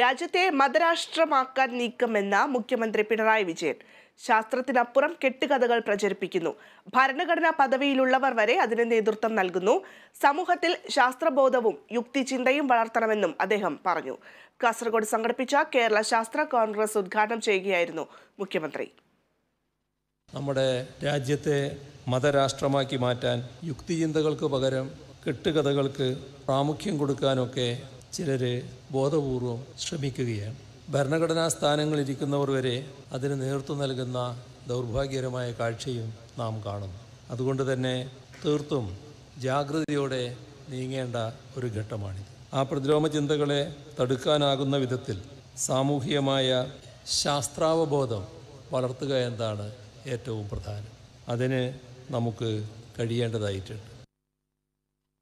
രാജ്യത്തെ മതരാഷ്ട്രമാക്കാൻ നീക്കമെന്ന മുഖ്യമന്ത്രി പിണറായി വിജയൻ ശാസ്ത്രത്തിനപ്പുറം കെട്ടുകഥകൾ പ്രചരിപ്പിക്കുന്നു ഭരണഘടനാ പദവിയിലുള്ളവർ വരെ അതിന് നേതൃത്വം നൽകുന്നു സമൂഹത്തിൽ ശാസ്ത്രബോധവും യുക്തിചിന്തയും വളർത്തണമെന്നും അദ്ദേഹം പറഞ്ഞു കാസർഗോഡ് സംഘടിപ്പിച്ച കേരള ശാസ്ത്ര കോൺഗ്രസ് ഉദ്ഘാടനം ചെയ്യുകയായിരുന്നു മുഖ്യമന്ത്രി നമ്മുടെ രാജ്യത്തെ മതരാഷ്ട്രമാക്കി മാറ്റാൻ യുക്തിചിന്തകൾക്ക് പകരം കെട്ടുകഥകൾക്ക് പ്രാമുഖ്യം കൊടുക്കാനൊക്കെ ചിലർ ബോധപൂർവം ശ്രമിക്കുകയാണ് ഭരണഘടനാ സ്ഥാനങ്ങളിരിക്കുന്നവർ വരെ അതിന് നേതൃത്വം നൽകുന്ന ദൗർഭാഗ്യകരമായ കാഴ്ചയും നാം കാണുന്നു അതുകൊണ്ട് തന്നെ തീർത്തും ജാഗ്രതയോടെ നീങ്ങേണ്ട ഒരു ഘട്ടമാണിത് ആ പ്രതിരോമ ചിന്തകളെ തടുക്കാനാകുന്ന വിധത്തിൽ സാമൂഹികമായ ശാസ്ത്രാവബോധം വളർത്തുക എന്നതാണ് ഏറ്റവും പ്രധാനം അതിന് നമുക്ക് കഴിയേണ്ടതായിട്ടുണ്ട്